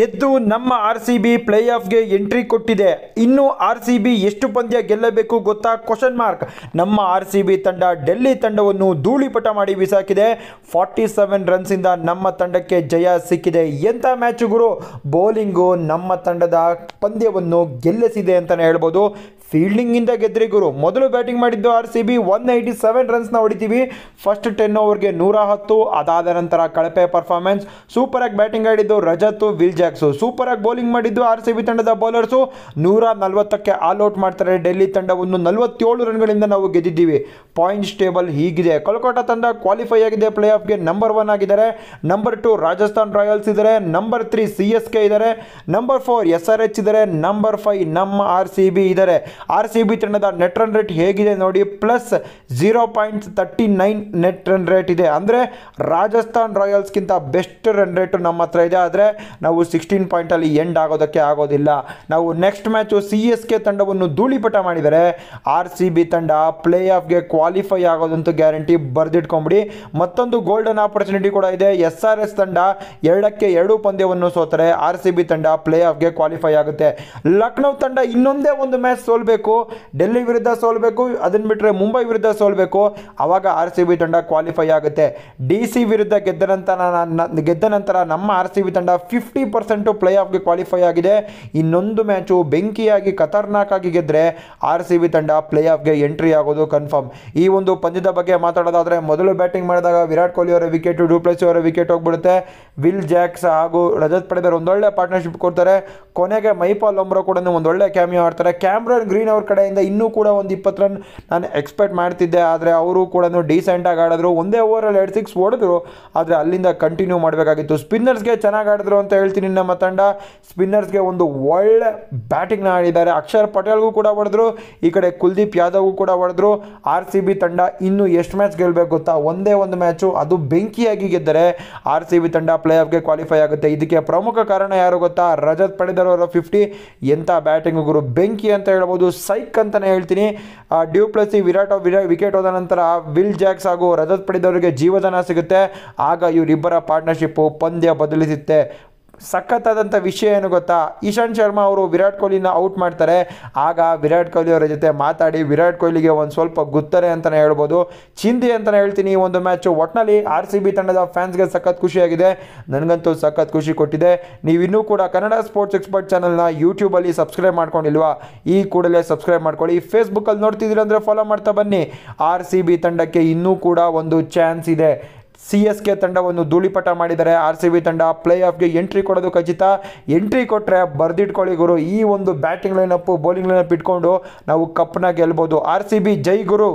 ಗೆದ್ದು ನಮ್ಮ R C B play ಆಫ್ಗೆ ಎಂಟ್ರಿ ಕೊಟ್ಟಿದೆ ಇನ್ನು ಆರ್ ಸಿ ಬಿ ಎಷ್ಟು ಪಂದ್ಯ ಗೆಲ್ಲಬೇಕು ಗೊತ್ತಾ ಕ್ವಶನ್ ಮಾರ್ಕ್ ನಮ್ಮ ಆರ್ ಸಿ ಬಿ ತಂಡ ಡೆಲ್ಲಿ ತಂಡವನ್ನು ಧೂಳಿಪಟ ಮಾಡಿ ಬಿಸಾಕಿದೆ ಫಾರ್ಟಿ ಸೆವೆನ್ ಇಂದ ನಮ್ಮ ತಂಡಕ್ಕೆ ಜಯ ಸಿಕ್ಕಿದೆ ಎಂತ ಮ್ಯಾಚ್ ಗುರು ಬೌಲಿಂಗು ನಮ್ಮ ತಂಡದ ಪಂದ್ಯವನ್ನು ಗೆಲ್ಲಿಸಿದೆ ಅಂತಾನೆ ಹೇಳ್ಬೋದು ಇಂದ ಗೆದ್ರಿ ಗುರು ಮೊದಲು ಬ್ಯಾಟಿಂಗ್ ಮಾಡಿದ್ದು R C B one ninety seven ರನ್ಸ್ನ ಹೊಡಿತೀವಿ ಫಸ್ಟ್ ಟೆನ್ ಓವರ್ಗೆ ನೂರ ಹತ್ತು ಅದಾದ ನಂತರ ಕಳಪೆ ಪರ್ಫಾರ್ಮೆನ್ಸ್ ಆಗಿ ಬ್ಯಾಟಿಂಗ್ ಆಡಿದ್ದು ರಜತ್ ವಿಲ್ಜಾ ಸೂಪರ್ ಆಗಿ ಬೌಲಿಂಗ್ ಮಾಡಿದ್ದು ಆರ್ ಸಿ ಬಿ ತಂಡದ ಬೌಲರ್ಸು ನೂರ ನಲವತ್ತಕ್ಕೆ ಔಟ್ ಮಾಡ್ತಾರೆ ಡೆಲ್ಲಿ ತಂಡವನ್ನು ನಲವತ್ತೇಳು ರನ್ಗಳಿಂದ ನಾವು ಗೆದ್ದಿದ್ದೀವಿ ಪಾಯಿಂಟ್ಸ್ ಟೇಬಲ್ ಹೀಗಿದೆ ಕೋಲ್ಕತ್ತಾ ತಂಡ ಕ್ವಾಲಿಫೈ ಆಗಿದೆ ಪ್ಲೇ ಆಫ್ಗೆ ನಂಬರ್ ಒನ್ ಆಗಿದ್ದಾರೆ ನಂಬರ್ ಟು ರಾಜಸ್ಥಾನ್ ರಾಯಲ್ಸ್ ಇದ್ದಾರೆ number three C S K ಇದ್ದಾರೆ number four S R H ಇದ್ದಾರೆ ನಂಬರ್ ಫೈವ್ ನಮ್ಮ ಆರ್ ಸಿ ಬಿ ಇದ್ದಾರೆ ಆರ್ ಸಿ ಬಿ ತಂಡದ ನೆಟ್ ರನ್ ರೇಟ್ ಹೇಗಿದೆ ನೋಡಿ plus zero point thirty nine net run rate ಇದೆ ಅಂದರೆ ರಾಜಸ್ಥಾನ್ ರಾಯಲ್ಸ್ಗಿಂತ ಬೆಸ್ಟ್ ರನ್ ರೇಟು ನಮ್ಮ ಹತ್ರ ಇದೆ ಆದರೆ ನಾವು ಸಿಕ್ಸ್ಟೀನ್ ಪಾಯಿಂಟಲ್ಲಿ ಎಂಡ್ ಆಗೋದಕ್ಕೆ ಆಗೋದಿಲ್ಲ ನಾವು next match C S K ತಂಡವನ್ನು ಧೂಳಿಪಟ ಮಾಡಿದರೆ ಆರ್ ಸಿ ಬಿ ತಂಡ ಪ್ಲೇ ಆಫ್ಗೆ ಕ್ವಾಲಿಫೈ ಆಗೋದಂತೂ ಗ್ಯಾರಂಟಿ ಬರೆದಿಟ್ಕೊಂಬಿಡಿ ಮತ್ತೊಂದು ಗೋಲ್ಡನ್ ಆಪರ್ಚುನಿಟಿ ಕೂಡ ಇದೆ ಎಸ್ ಆರ್ ಎಸ್ ತಂಡ ಎರಡಕ್ಕೆ ಎರಡು ಪಂದ್ಯವನ್ನು ಸೋತರೆ ಆರ್ ಸಿ ಬಿ ತಂಡ ಪ್ಲೇ ಆಫ್ಗೆ ಕ್ವಾಲಿಫೈ ಆಗುತ್ತೆ ಲಕ್ನೌ ತಂಡ ಇನ್ನೊಂದೇ ಒಂದು ಮ್ಯಾಚ್ ಸೋಲ್ಬೇಕು ಡೆಲ್ಲಿ ವಿರುದ್ಧ ಸೋಲ್ಬೇಕು ಅದನ್ನು ಬಿಟ್ಟರೆ ಮುಂಬೈ ವಿರುದ್ಧ ಸೋಲ್ಬೇಕು ಆವಾಗ ಆರ್ ಸಿ ಬಿ ತಂಡ ಕ್ವಾಲಿಫೈ ಆಗುತ್ತೆ ಡಿ ಸಿ ವಿರುದ್ಧ ಗೆದ್ದ ನಂತರ ಗೆದ್ದ ನಂತರ ನಮ್ಮ ಆರ್ ಸಿ ಬಿ ತಂಡ ಫಿಫ್ಟಿ ಪರ್ಸೆಂಟು ಪ್ಲೇ ಆಫ್ಗೆ ಕ್ವಾಲಿಫೈ ಆಗಿದೆ ಇನ್ನೊಂದು ಮ್ಯಾಚು ಬೆಂಕಿಯಾಗಿ ಖತರ್ನಾಕ್ ಆಗಿ ಗೆದ್ರೆ ಆರ್ ಸಿ ಬಿ ತಂಡ ಪ್ಲೇ ಆಫ್ಗೆ ಎಂಟ್ರಿ ಆಗೋದು ಕನ್ಫರ್ಮ್ ಈ ಒಂದು ಪಂದ್ಯದ ಬಗ್ಗೆ ಮಾತಾಡೋದಾದ್ರೆ ಮೊದಲು ಬ್ಯಾಟಿಂಗ್ ಮಾಡಿದಾಗ ವಿರಾಟ್ ಕೊಹ್ಲಿ ಅವರ ವಿಕೆಟ್ ಪ್ಲಸ್ ಅವರ ವಿಕೆಟ್ ಹೋಗ್ಬಿಡುತ್ತೆ ವಿಲ್ ಜಾಕ್ಸ್ ಹಾಗೂ ರಜತ್ ಪಡೆದರ್ ಒಂದೊಳ್ಳೆ ಪಾರ್ಟ್ನರ್ಶಿಪ್ ಕೊಡ್ತಾರೆ ಕೊನೆಗೆ ಮೈಪಾಲ್ ಲೊಂಬ್ರೋ ಕೂಡ ಒಂದೊಳ್ಳೆ ಕ್ಯಾಮಿಯೋ ಆಡ್ತಾರೆ ಕ್ಯಾಮ್ರನ್ ಗ್ರೀನ್ ಅವ್ರ ಕಡೆಯಿಂದ ಇನ್ನೂ ಕೂಡ ಒಂದು ಇಪ್ಪತ್ತು ರನ್ ನಾನು ಎಕ್ಸ್ಪೆಕ್ಟ್ ಮಾಡ್ತಿದ್ದೆ ಆದರೆ ಅವರು ಕೂಡ ಡೀಸೆಂಟಾಗಿ ಆಡಿದ್ರು ಒಂದೇ ಓವರಲ್ಲಿ ಎರಡು ಸಿಕ್ಸ್ ಹೊಡೆದ್ರು ಆದರೆ ಅಲ್ಲಿಂದ ಕಂಟಿನ್ಯೂ ಮಾಡಬೇಕಾಗಿತ್ತು ಸ್ಪಿನ್ನರ್ಸ್ಗೆ ಚೆನ್ನಾಗಿ ಆಡಿದ್ರು ಅಂತ ಹೇಳ್ತೀನಿ ನಮ್ಮ ತಂಡ ಸ್ಪಿನ್ನರ್ಸ್ಗೆ ಒಂದು ಒಳ್ಳೆ ಬ್ಯಾಟಿಂಗ್ನ ಆಡಿದ್ದಾರೆ ಅಕ್ಷರ್ ಪಟೇಲ್ಗೂ ಕೂಡ ಹೊಡೆದ್ರು ಈ ಕಡೆ ಕುಲ್ದೀಪ್ ಯಾದವ್ಗೂ ಕೂಡ ಹೊಡೆದ್ರು ಆರ್ ಸಿ ಬಿ ತಂಡ ಇನ್ನೂ ಎಷ್ಟು ಮ್ಯಾಚ್ ಗೆಲ್ಲಬೇಕು ಗೊತ್ತಾ ಒಂದೇ ಒಂದು ಮ್ಯಾಚು ಅದು ಬೆಂಕಿಯಾಗಿ ಗೆದ್ದರೆ ಆರ್ ಸಿ ಬಿ ತಂಡ ಪ್ಲೇ ಆಫ್ಗೆ ಕ್ವಾಲಿಫೈ ಆಗುತ್ತೆ ಇದಕ್ಕೆ ಪ್ರಮುಖ ಕಾರಣ ಯಾರು ಗೊತ್ತಾ ರಜತ್ ಪಡೆದವರ ಫಿಫ್ಟಿ ಎಂಥ ಬ್ಯಾಟಿಂಗ್ ಗುರು ಬೆಂಕಿ ಅಂತ ಹೇಳ್ಬೋದು ಸೈಕ್ ಅಂತಲೇ ಹೇಳ್ತೀನಿ ಡ್ಯೂ ಪ್ಲಸ್ ವಿರಾಟ್ ವಿಕೆಟ್ ಹೋದ ನಂತರ ವಿಲ್ ಜಾಕ್ಸ್ ಹಾಗೂ ರಜತ್ ಪಡೆದವರಿಗೆ ಜೀವದಾನ ಸಿಗುತ್ತೆ ಆಗ ಇವರಿಬ್ಬರ ಪಾರ್ಟ್ನರ್ಶಿಪ್ಪು ಪಂದ್ಯ ಬದಲಿಸುತ್ತೆ ಸಖತ್ತಾದಂಥ ವಿಷಯ ಏನು ಗೊತ್ತಾ ಇಶಾಂತ್ ಶರ್ಮಾ ಅವರು ವಿರಾಟ್ ಕೊಹ್ಲಿನ ಔಟ್ ಮಾಡ್ತಾರೆ ಆಗ ವಿರಾಟ್ ಕೊಹ್ಲಿ ಅವರ ಜೊತೆ ಮಾತಾಡಿ ವಿರಾಟ್ ಕೊಹ್ಲಿಗೆ ಒಂದು ಸ್ವಲ್ಪ ಗುತ್ತರೆ ಅಂತಲೇ ಹೇಳ್ಬೋದು ಚಿಂದಿ ಅಂತಲೇ ಹೇಳ್ತೀನಿ ಈ ಒಂದು ಮ್ಯಾಚು ಒಟ್ನಲ್ಲಿ ಆರ್ ಸಿ ಬಿ ತಂಡದ ಫ್ಯಾನ್ಸ್ಗೆ ಸಖತ್ ಖುಷಿಯಾಗಿದೆ ನನಗಂತೂ ಸಖತ್ ಖುಷಿ ಕೊಟ್ಟಿದೆ ನೀವಿನ್ನೂ ಕೂಡ ಕನ್ನಡ ಸ್ಪೋರ್ಟ್ಸ್ ಎಕ್ಸ್ಪರ್ಟ್ ಚಾನಲ್ನ ಯೂಟ್ಯೂಬಲ್ಲಿ ಸಬ್ಸ್ಕ್ರೈಬ್ ಮಾಡ್ಕೊಂಡಿಲ್ವಾ ಈ ಕೂಡಲೇ ಸಬ್ಸ್ಕ್ರೈಬ್ ಮಾಡ್ಕೊಳ್ಳಿ ಫೇಸ್ಬುಕ್ಕಲ್ಲಿ ನೋಡ್ತಿದ್ದೀರ ಫಾಲೋ ಮಾಡ್ತಾ ಬನ್ನಿ ಆರ್ ಸಿ ಬಿ ತಂಡಕ್ಕೆ ಇನ್ನೂ ಕೂಡ ಒಂದು ಚಾನ್ಸ್ ಇದೆ ಸಿ ಎಸ್ ಕೆ ತಂಡವನ್ನು ಧೂಳಿಪಟ ಮಾಡಿದರೆ ಆರ್ ಸಿ ಬಿ ತಂಡ ಪ್ಲೇ ಆಫ್ಗೆ ಎಂಟ್ರಿ ಕೊಡೋದು ಖಚಿತ ಎಂಟ್ರಿ ಕೊಟ್ಟರೆ ಬರ್ದಿಟ್ಕೊಳ್ಳಿ ಗುರು ಈ ಒಂದು ಬ್ಯಾಟಿಂಗ್ ಲೈನಪ್ಪು ಬೌಲಿಂಗ್ ಲೈನಪ್ ಇಟ್ಕೊಂಡು ನಾವು ಕಪ್ನಾಗ ಗೆಲ್ಬೋದು ಆರ್ ಸಿ ಬಿ ಜೈ ಗುರು